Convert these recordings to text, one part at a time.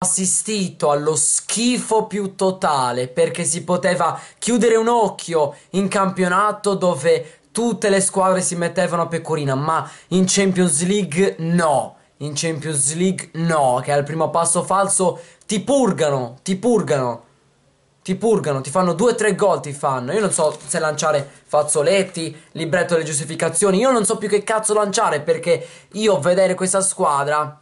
assistito allo schifo più totale perché si poteva chiudere un occhio in campionato dove tutte le squadre si mettevano a pecorina, ma in Champions League no. In Champions League no, che al primo passo falso ti purgano, ti purgano. Ti purgano, ti fanno 2-3 gol, ti fanno. Io non so se lanciare fazzoletti, libretto delle giustificazioni, io non so più che cazzo lanciare perché io vedere questa squadra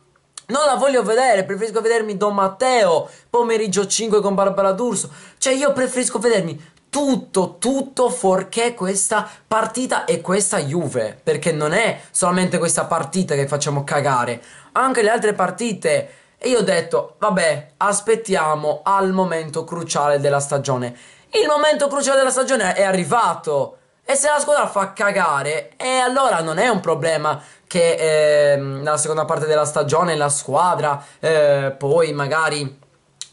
non la voglio vedere, preferisco vedermi Don Matteo, pomeriggio 5 con Barbara D'Urso. Cioè io preferisco vedermi tutto, tutto fuorché questa partita e questa Juve. Perché non è solamente questa partita che facciamo cagare, anche le altre partite. E io ho detto, vabbè, aspettiamo al momento cruciale della stagione. Il momento cruciale della stagione è arrivato. E se la squadra fa cagare, e eh, allora non è un problema che eh, nella seconda parte della stagione la squadra eh, poi magari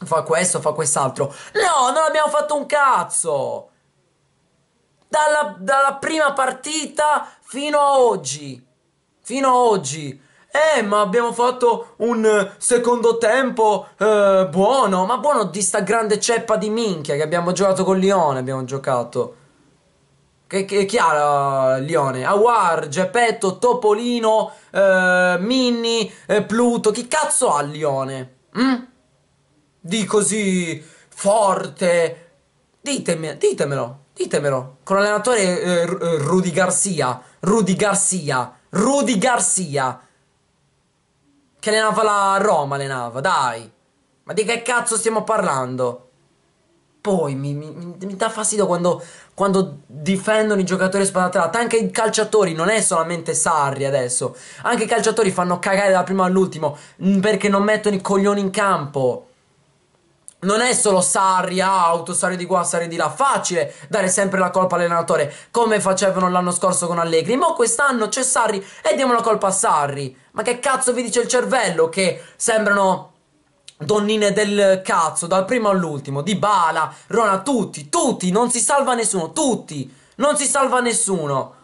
fa questo, fa quest'altro. No, non abbiamo fatto un cazzo! Dalla, dalla prima partita fino a oggi. Fino a oggi. Eh, ma abbiamo fatto un secondo tempo eh, buono, ma buono di sta grande ceppa di minchia che abbiamo giocato con Lione, abbiamo giocato. Che, che è chiaro, Lione. Awar, Geppetto, Topolino, eh, Minnie, eh, Pluto. Chi cazzo ha Lione? Mm? Di così forte. Ditemi, ditemelo, ditemelo. Con l'allenatore eh, eh, Rudy Garcia. Rudy Garcia. Rudy Garcia. Che allenava la Roma, allenava, dai. Ma di che cazzo stiamo parlando? poi mi, mi, mi dà fastidio quando, quando, difendono i giocatori spada tratta. Anche i calciatori, non è solamente Sarri adesso. Anche i calciatori fanno cagare dalla prima all'ultimo mm, perché non mettono i coglioni in campo. Non è solo Sarri auto, Sarri di qua, Sarri di là. Facile dare sempre la colpa all'allenatore, come facevano l'anno scorso con Allegri. Ma quest'anno c'è Sarri e diamo la colpa a Sarri. Ma che cazzo vi dice il cervello che sembrano donnine del cazzo, dal primo all'ultimo, Di Bala, Rona, tutti, tutti, non si salva nessuno, tutti, non si salva nessuno.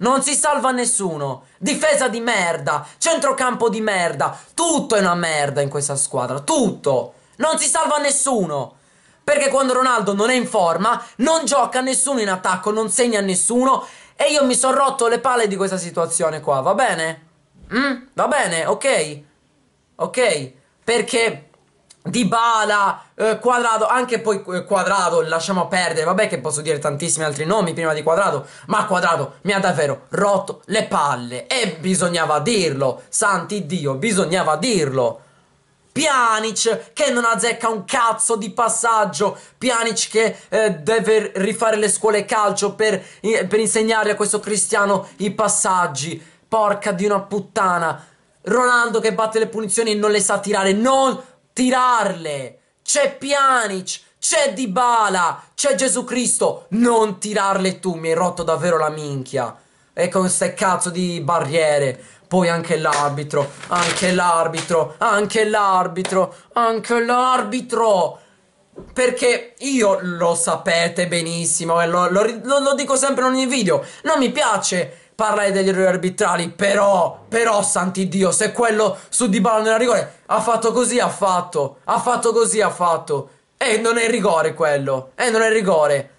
Non si salva nessuno. Difesa di merda, centrocampo di merda, tutto è una merda in questa squadra, tutto. Non si salva nessuno. Perché quando Ronaldo non è in forma, non gioca nessuno in attacco, non segna nessuno e io mi sono rotto le palle di questa situazione qua, va bene? Mm? Va bene, ok? Ok? Perché di Bala, eh, Quadrado, anche poi eh, Quadrado, lasciamo perdere, vabbè che posso dire tantissimi altri nomi prima di Quadrado, ma Quadrado mi ha davvero rotto le palle e bisognava dirlo, santi Dio, bisognava dirlo. Pjanic che non azzecca un cazzo di passaggio, Pjanic che eh, deve rifare le scuole calcio per, per insegnare a questo cristiano i passaggi, porca di una puttana. Ronaldo che batte le punizioni e non le sa tirare, non tirarle. C'è Pjanic, c'è Dybala, c'è Gesù Cristo. Non tirarle tu, mi hai rotto davvero la minchia. E con queste cazzo di barriere. Poi anche l'arbitro, anche l'arbitro, anche l'arbitro, anche l'arbitro. Perché io lo sapete benissimo e lo, lo, lo dico sempre in ogni video. Non mi piace parlare degli errori arbitrali, però, però, santi Dio, se quello su di Bala era rigore ha fatto così, ha fatto, ha fatto così, ha fatto. E non è rigore quello, e non è rigore.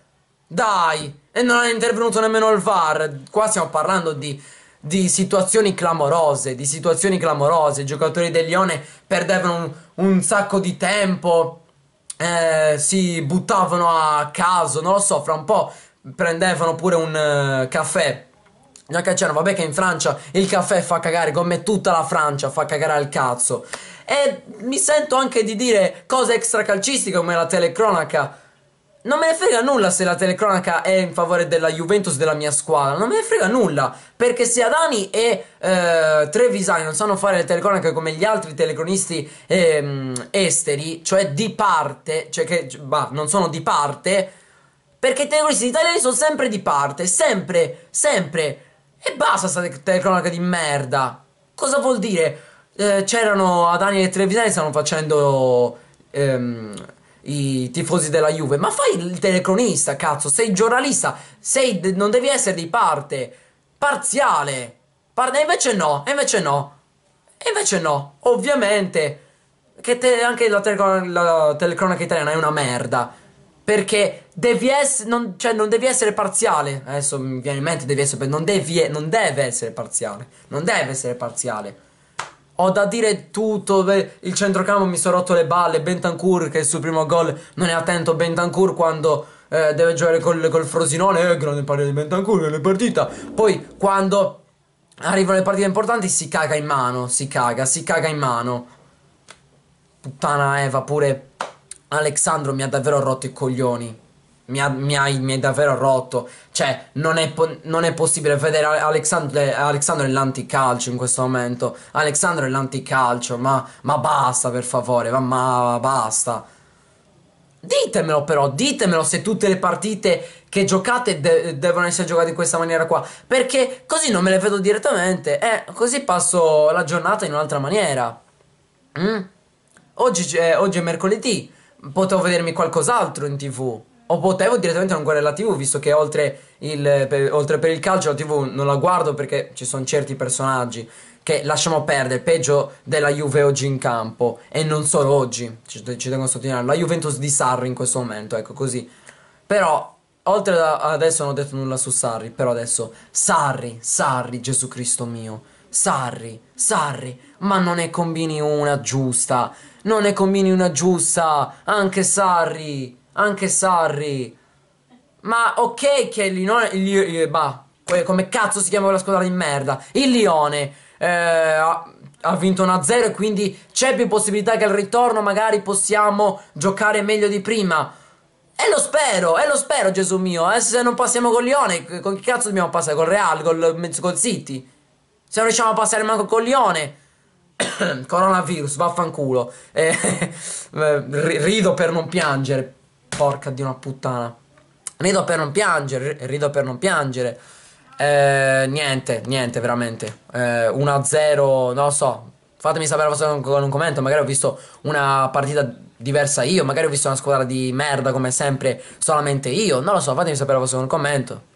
Dai, e non è intervenuto nemmeno il VAR. Qua stiamo parlando di, di situazioni clamorose, di situazioni clamorose. I giocatori del Lione perdevano un, un sacco di tempo, eh, si buttavano a caso, non lo so, fra un po' prendevano pure un uh, caffè Già cacciano, vabbè che in Francia il caffè fa cagare come tutta la Francia fa cagare al cazzo. E mi sento anche di dire cose extracalcistiche come la telecronaca. Non me ne frega nulla se la telecronaca è in favore della Juventus della mia squadra, non me ne frega nulla, perché se Adani e eh, Trevisani non sanno fare le telecronache come gli altri telecronisti eh, esteri, cioè di parte, cioè che bah, non sono di parte, perché i telecronisti italiani sono sempre di parte, sempre, sempre e basta sta telecronaca di merda. Cosa vuol dire? Eh, c'erano ad anni e televisione stanno facendo ehm, i tifosi della Juve. Ma fai il telecronista, cazzo. Sei giornalista. Sei, non devi essere di parte. Parziale. Par- e invece no. E invece no. E invece no. Ovviamente. Che te, anche la, telecron- la telecronaca italiana è una merda. Perché devi essere. Non, cioè, non devi essere parziale. Adesso mi viene in mente, devi essere. Non, devi, non deve essere parziale. Non deve essere parziale. Ho da dire tutto. Il centrocampo mi sono rotto le balle. Bentancur che è il suo primo gol non è attento. Bentancur quando. Eh, deve giocare col, col Frosinone, eh, grande pari di Bentancur nelle partita. Poi quando arrivano le partite importanti si caga in mano, si caga, si caga in mano. Puttana Eva pure Alexandro mi ha davvero rotto i coglioni. Mi, ha, mi, hai, mi hai davvero rotto. Cioè, non è, po- non è possibile vedere Alexandro, Alexandro è l'anticalcio in questo momento. Alexandro è l'anticalcio, ma, ma basta per favore, ma, ma basta. Ditemelo però, ditemelo se tutte le partite che giocate de- devono essere giocate in questa maniera qua. Perché così non me le vedo direttamente. Eh, così passo la giornata in un'altra maniera. Mm? Oggi, eh, oggi è mercoledì potevo vedermi qualcos'altro in tv. O potevo direttamente non guardare la TV, visto che oltre, il, per, oltre per il calcio la TV non la guardo perché ci sono certi personaggi che lasciamo perdere, peggio della Juve oggi in campo. E non solo oggi, ci, ci tengo a sottolineare, la Juventus di Sarri in questo momento, ecco così. Però, oltre ad adesso non ho detto nulla su Sarri, però adesso Sarri, Sarri, Gesù Cristo mio. Sarri, Sarri, ma non ne combini una giusta. Non ne combini una giusta. Anche Sarri. Anche Sarri. Ma ok che il Lione... Il, il, eh, bah, come cazzo si chiama quella squadra di merda? Il Lione. Eh ha vinto 1-0 e quindi c'è più possibilità che al ritorno magari possiamo giocare meglio di prima. E lo spero, e lo spero Gesù mio, eh, se non passiamo con Lione, con chi cazzo dobbiamo passare? Col Real, col, col City? Se non riusciamo a passare manco con Lione, Coronavirus, vaffanculo. Eh, eh, rido per non piangere. Porca di una puttana. Rido per non piangere, rido per non piangere. Eh, niente, niente, veramente. Eh, 1-0, non lo so. Fatemi sapere con un commento. Magari ho visto una partita diversa io. Magari ho visto una squadra di merda come sempre solamente io. Non lo so, fatemi sapere con un commento.